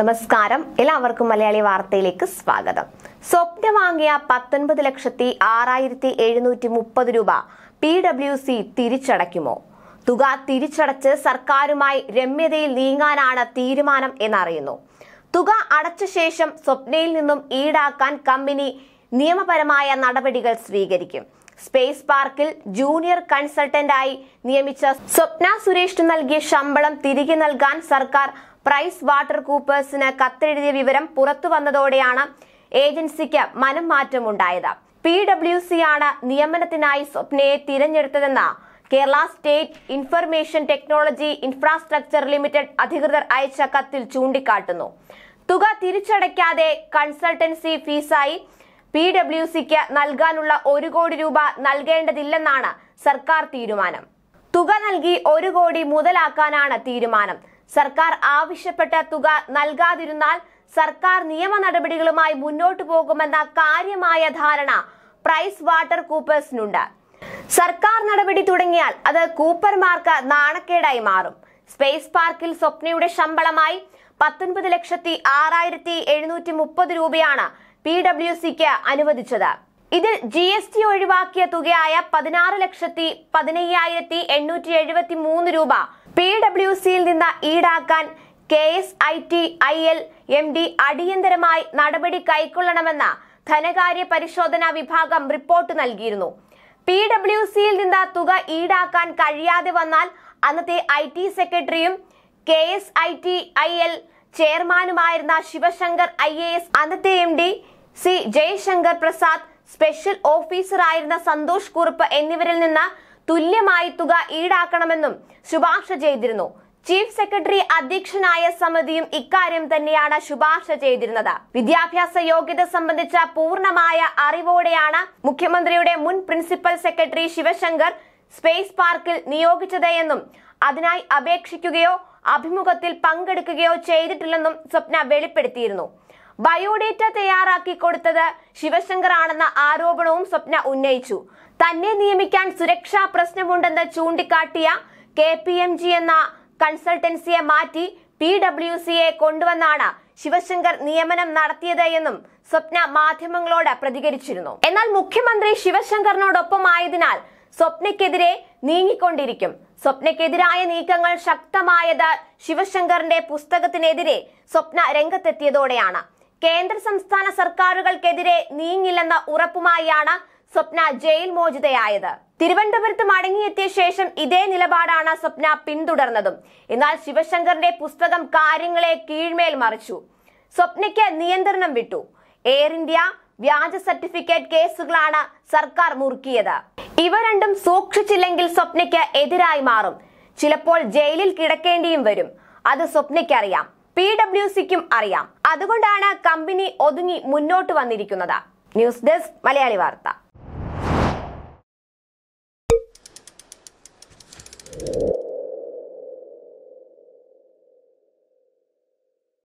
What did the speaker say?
നമസ്കാരം എല്ലാവർക്കും മലയാളി വാർത്തയിലേക്ക് സ്വാഗതം സ്വപ്ന വാങ്ങിയ പത്തൊൻപത് ലക്ഷത്തി ആറായിരത്തി എഴുന്നൂറ്റി മുപ്പത് രൂപ പി ഡബ്ല്യു സി തിരിച്ചടയ്ക്കുമോ തുക തിരിച്ചടച്ച് സർക്കാരുമായി രമ്യതയിൽ നീങ്ങാനാണ് തീരുമാനം എന്നറിയുന്നു തുക അടച്ച ശേഷം സ്വപ്നയിൽ നിന്നും ഈടാക്കാൻ കമ്പനി നിയമപരമായ നടപടികൾ സ്വീകരിക്കും സ്പേസ് പാർക്കിൽ ജൂനിയർ കൺസൾട്ടന്റായി നിയമിച്ച സ്വപ്ന സുരേഷിന് നൽകിയ ശമ്പളം തിരികെ നൽകാൻ സർക്കാർ പ്രൈസ് വാട്ടർ കൂപ്പേഴ്സിന് കത്തെഴുതിയ വിവരം പുറത്തു വന്നതോടെയാണ് ഏജൻസിക്ക് മനം മാറ്റമുണ്ടായത് പി ഡബ്ല്യു സി ആണ് നിയമനത്തിനായി സ്വപ്നയെ തിരഞ്ഞെടുത്തതെന്ന് Kerala state information technology infrastructure limited അധികൃതർ അയച്ച കത്തിൽ ചൂണ്ടിക്കാട്ടുന്നു തുക തിരിച്ചടയ്ക്കാതെ കൺസൾട്ടൻസി ഫീസായി പി ഡബ്ല്യു സിക്ക് നൽകാനുള്ള ഒരു കോടി രൂപ നൽകേണ്ടതില്ലെന്നാണ് സർക്കാർ തീരുമാനം തുക നൽകി ഒരു കോടി മുതലാക്കാനാണ് തീരുമാനം സർക്കാർ ആവശ്യപ്പെട്ട തുക നൽകാതിരുന്നാൽ സർക്കാർ നിയമ നടപടികളുമായി മുന്നോട്ടു പോകുമെന്ന കാര്യമായ ധാരണ പ്രൈസ് വാട്ടർ കൂപ്പേഴ്സിനുണ്ട് സർക്കാർ നടപടി തുടങ്ങിയാൽ അത് കൂപ്പർമാർക്ക് നാണക്കേടായി മാറും സ്പേസ് പാർക്കിൽ സ്വപ്നയുടെ ശമ്പളമായി പത്തൊൻപത് ലക്ഷത്തി ആറായിരത്തി എഴുന്നൂറ്റി മുപ്പത് രൂപയാണ് പി ഡബ്ല്യു സിക്ക് അനുവദിച്ചത് ഇതിൽ ജി എസ് ടി ഒഴിവാക്കിയ തുകയായ പതിനാറ് ലക്ഷത്തി പതിനയ്യായിരത്തി എണ്ണൂറ്റി എഴുപത്തി മൂന്ന് രൂപ പി ഡബ്ല്യു സിയിൽ നിന്ന് ഈടാക്കാൻ K S I T I L M D അടിയന്തരമായി നടപടി കൈക്കൊള്ളണമെന്ന ധനകാര്യ പരിശോധനാ വിഭാഗം റിപ്പോർട്ട് നൽകിയിരുന്നു പി ഡബ്ല്യു സിയിൽ നിന്ന് തുക ഈടാക്കാൻ കഴിയാതെ വന്നാൽ അന്നത്തെ ഐ ടി സെക്രട്ടറിയും K S I T I L ചെയർമാനുമായിരുന്ന ശിവശങ്കർ ഐ എ എസ് അന്നത്തെ M D C Jayashankar Prasad special ഓഫീസറായിരുന്ന സന്തോഷ് കുറുപ്പ് എന്നിവരിൽ നിന്ന് തുല്യമായി തുക ഈടാക്കണമെന്നും ശുപാർശ ചെയ്തിരുന്നു ചീഫ് സെക്രട്ടറി അധ്യക്ഷനായ സമിതിയും ഇക്കാര്യം തന്നെയാണ് ശുപാർശ ചെയ്തിരുന്നത് വിദ്യാഭ്യാസ യോഗ്യത സംബന്ധിച്ച പൂർണ്ണമായ അറിവോടെയാണ് മുഖ്യമന്ത്രിയുടെ മുൻ പ്രിൻസിപ്പൽ സെക്രട്ടറി ശിവശങ്കർ സ്പേസ് പാർക്കിൽ നിയോഗിച്ചത് എന്നും അതിനായി അപേക്ഷിക്കുകയോ അഭിമുഖത്തിൽ പങ്കെടുക്കുകയോ ചെയ്തിട്ടില്ലെന്നും സ്വപ്ന വെളിപ്പെടുത്തിയിരുന്നു ബയോഡേറ്റ തയ്യാറാക്കി കൊടുത്തത് ശിവശങ്കർ ആണെന്ന ആരോപണവും സ്വപ്ന ഉന്നയിച്ചു തന്നെ നിയമിക്കാൻ സുരക്ഷാ പ്രശ്നമുണ്ടെന്ന് ചൂണ്ടിക്കാട്ടിയ കെ പി എം ജി എന്ന കൺസൾട്ടൻസിയെ മാറ്റി പി ഡബ്ല്യു സിയെ കൊണ്ടുവന്നാണ് ശിവശങ്കർ നിയമനം നടത്തിയത് എന്നും സ്വപ്ന മാധ്യമങ്ങളോട് പ്രതികരിച്ചിരുന്നു എന്നാൽ മുഖ്യമന്ത്രി ശിവശങ്കറിനോടൊപ്പം ആയതിനാൽ സ്വപ്നയ്ക്കെതിരെ നീങ്ങിക്കൊണ്ടിരിക്കും സ്വപ്നയ്ക്കെതിരായ നീക്കങ്ങൾ ശക്തമായത് ശിവശങ്കറിന്റെ പുസ്തകത്തിനെതിരെ സ്വപ്ന രംഗത്തെത്തിയതോടെയാണ് കേന്ദ്ര സംസ്ഥാന സർക്കാരുകൾക്കെതിരെ നീങ്ങില്ലെന്ന ഉറപ്പുമായാണ് സ്വപ്ന ജയിൽ മോചിതയായത് തിരുവനന്തപുരത്ത് മടങ്ങിയെത്തിയ ശേഷം ഇതേ നിലപാടാണ് സ്വപ്ന പിന്തുടർന്നതും എന്നാൽ ശിവശങ്കറിന്റെ പുസ്തകം കാര്യങ്ങളെ കീഴ്മേൽ മറിച്ചു സ്വപ്നയ്ക്ക് നിയന്ത്രണം വിട്ടു എയർ ഇന്ത്യ വ്യാജ സർട്ടിഫിക്കറ്റ് കേസുകളാണ് സർക്കാർ മുറുക്കിയത് ഇവ രണ്ടും സൂക്ഷിച്ചില്ലെങ്കിൽ സ്വപ്നയ്ക്ക് എതിരായി മാറും ചിലപ്പോൾ ജയിലിൽ കിടക്കേണ്ടിയും വരും അത് സ്വപ്നയ്ക്കറിയാം പി ഡബ്ല്യു സിക്കും അറിയാം അതുകൊണ്ടാണ് കമ്പനി ഒതുങ്ങി മുന്നോട്ട് വന്നിരിക്കുന്നത് ന്യൂസ് ഡെസ്ക് മലയാളി വാർത്ത you